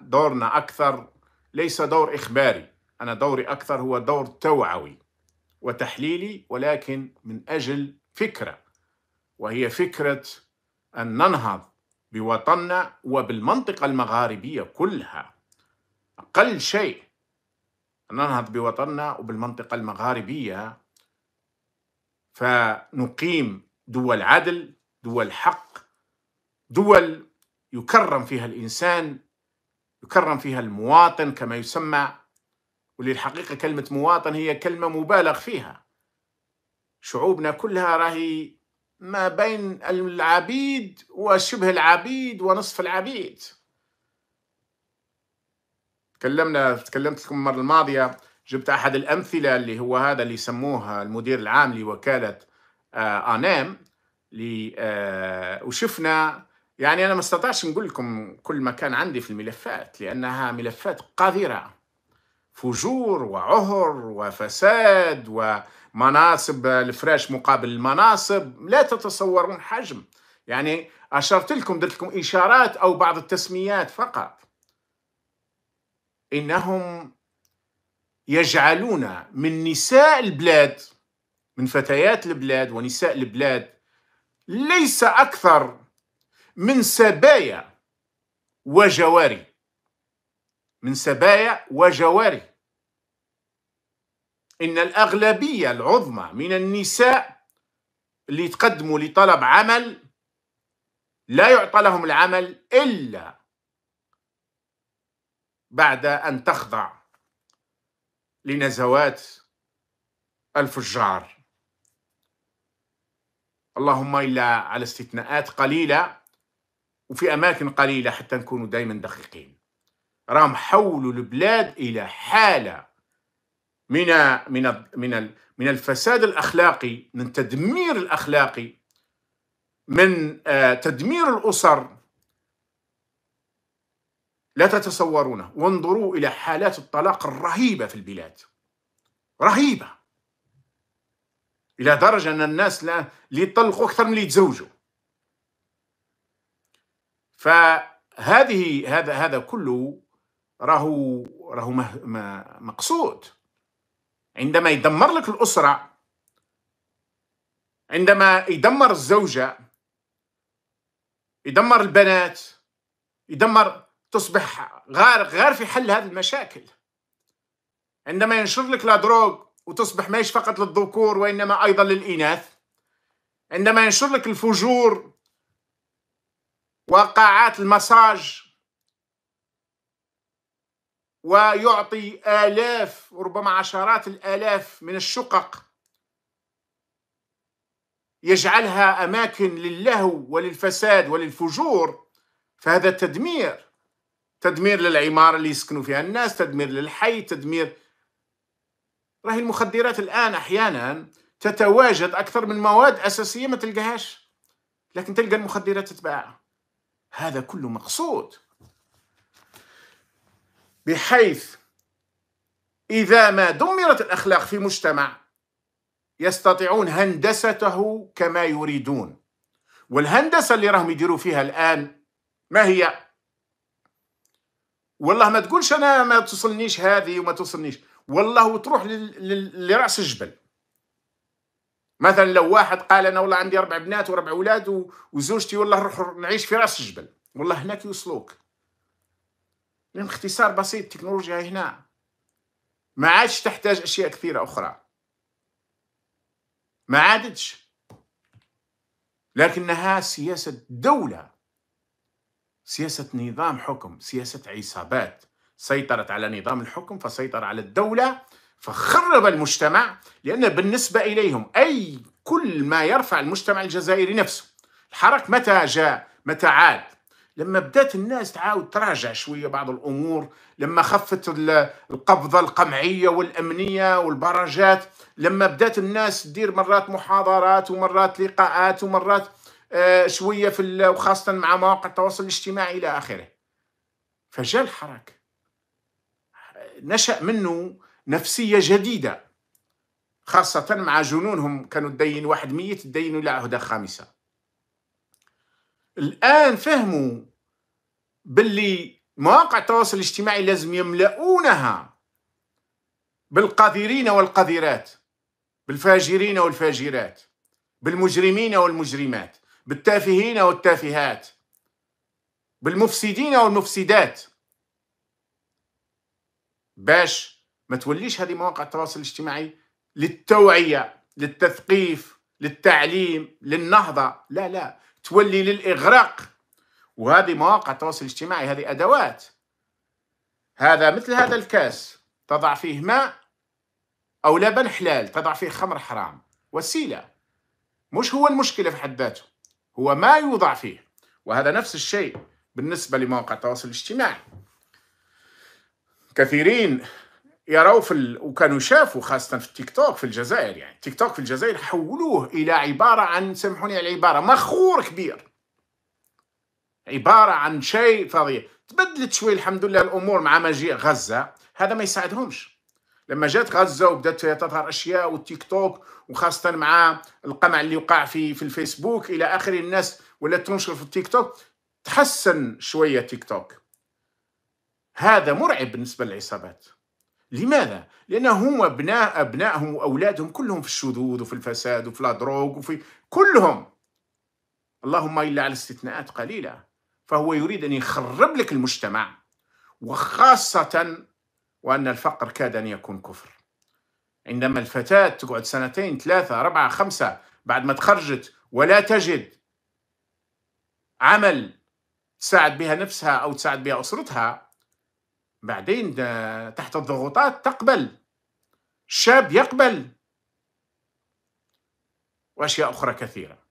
دورنا أكثر ليس دور إخباري أنا دوري أكثر هو دور توعوي وتحليلي ولكن من أجل فكرة وهي فكرة أن ننهض بوطننا وبالمنطقة المغاربية كلها أقل شيء أن ننهض بوطننا وبالمنطقة المغاربية فنقيم دول عدل دول حق دول يكرم فيها الإنسان يكرم فيها المواطن كما يسمى وللحقيقة كلمة مواطن هي كلمة مبالغ فيها شعوبنا كلها راهي ما بين العبيد وشبه العبيد ونصف العبيد تكلمنا تكلمت لكم المرة الماضية جبت أحد الأمثلة اللي هو هذا اللي يسموه المدير العام لوكالة آه آه وشفنا يعني أنا ما استطعش نقول لكم كل ما كان عندي في الملفات لأنها ملفات قذرة فجور وعهر وفساد ومناصب الفراش مقابل المناصب لا تتصورون حجم يعني أشرت لكم درت لكم إشارات أو بعض التسميات فقط إنهم يجعلون من نساء البلاد من فتيات البلاد ونساء البلاد ليس أكثر من سبايا وجواري من سبايا وجواري إن الأغلبية العظمى من النساء اللي تقدموا لطلب عمل لا يعطى لهم العمل إلا بعد أن تخضع لنزوات الفجار اللهم إلا على استثناءات قليلة وفي أماكن قليلة حتى نكونوا دائما دقيقين راهم حولوا البلاد إلى حالة من من من من الفساد الأخلاقي من التدمير الأخلاقي من آه، تدمير الأسر لا تتصورونه وانظروا إلى حالات الطلاق الرهيبة في البلاد رهيبة إلى درجة أن الناس لا يطلقوا أكثر من اللي يتزوجوا فهذه هذا هذا كله راهو راهو مقصود عندما يدمر لك الأسرة عندما يدمر الزوجة يدمر البنات يدمر تصبح غارق غير في حل هذه المشاكل عندما ينشر لك لا دروغ وتصبح ماهيش فقط للذكور وإنما أيضا للإناث عندما ينشر لك الفجور وقاعات المساج ويعطي آلاف ربما عشرات الآلاف من الشقق يجعلها أماكن للهو وللفساد وللفجور فهذا تدمير تدمير للعمارة اللي يسكنوا فيها الناس تدمير للحي تدمير راهي المخدرات الآن أحيانا تتواجد أكثر من مواد أساسية ما تلقاهاش لكن تلقى المخدرات تتباعها هذا كله مقصود بحيث إذا ما دمرت الأخلاق في مجتمع يستطيعون هندسته كما يريدون والهندسة اللي راهم يديروا فيها الآن ما هي؟ والله ما تقولش أنا ما توصلنيش هذه وما توصلنيش والله تروح لرأس الجبل مثلا لو واحد قال انا والله عندي اربع بنات واربع اولاد وزوجتي والله نروح نعيش في راس الجبل والله هناك يوصلوك لان اختصار بسيط التكنولوجيا هنا ما عادش تحتاج اشياء كثيره اخرى ما عادتش لكنها سياسه دوله سياسه نظام حكم سياسه عصابات سيطرت على نظام الحكم فسيطر على الدوله فخرب المجتمع لأن بالنسبة إليهم أي كل ما يرفع المجتمع الجزائري نفسه الحرك متى جاء متى عاد لما بدات الناس تعاود تراجع شويه بعض الامور لما خفت القبضه القمعيه والامنيه والبرجات لما بدات الناس تدير مرات محاضرات ومرات لقاءات ومرات آه، شويه في وخاصه مع مواقع التواصل الاجتماعي الى اخره فجاء الحراك نشا منه نفسية جديدة خاصة مع جنونهم كانوا تدين واحد مية تدينوا إلى عهدة خامسة الآن فهموا باللي مواقع التواصل الاجتماعي لازم يملؤونها بالقذرين والقذرات بالفاجرين والفاجرات بالمجرمين والمجرمات بالتافهين والتافهات بالمفسدين والمفسدات باش ما توليش هذه مواقع التواصل الاجتماعي للتوعية للتثقيف للتعليم للنهضة لا لا تولي للإغراق وهذه مواقع التواصل الاجتماعي هذه أدوات هذا مثل هذا الكاس تضع فيه ماء أو لبن حلال تضع فيه خمر حرام وسيلة مش هو المشكلة في حد ذاته هو ما يوضع فيه وهذا نفس الشيء بالنسبة لمواقع التواصل الاجتماعي كثيرين يراو في ال... وكانوا شافوا خاصه في التيك توك في الجزائر يعني التيك توك في الجزائر حولوه الى عباره عن سامحوني على يعني العباره مخور كبير عباره عن شيء فظيع تبدلت شوي الحمد لله الامور مع مجيء غزه هذا ما يساعدهمش لما جات غزه وبدات تظهر اشياء والتيك توك وخاصه مع القمع اللي وقع في في الفيسبوك الى اخره الناس ولات تنشر في التيك توك تحسن شويه تيك توك هذا مرعب بالنسبه للعصابات لماذا؟ لأن هم أبناء أبنائهم وأولادهم كلهم في الشذوذ وفي الفساد وفي الأدروغ وفي كلهم اللهم إلا على استثناءات قليلة فهو يريد أن يخرب لك المجتمع وخاصة وأن الفقر كاد أن يكون كفر عندما الفتاة تقعد سنتين ثلاثة أربعة خمسة بعد ما تخرجت ولا تجد عمل تساعد بها نفسها أو تساعد بها أسرتها بعدين ده تحت الضغوطات تقبل الشاب يقبل واشياء اخرى كثيره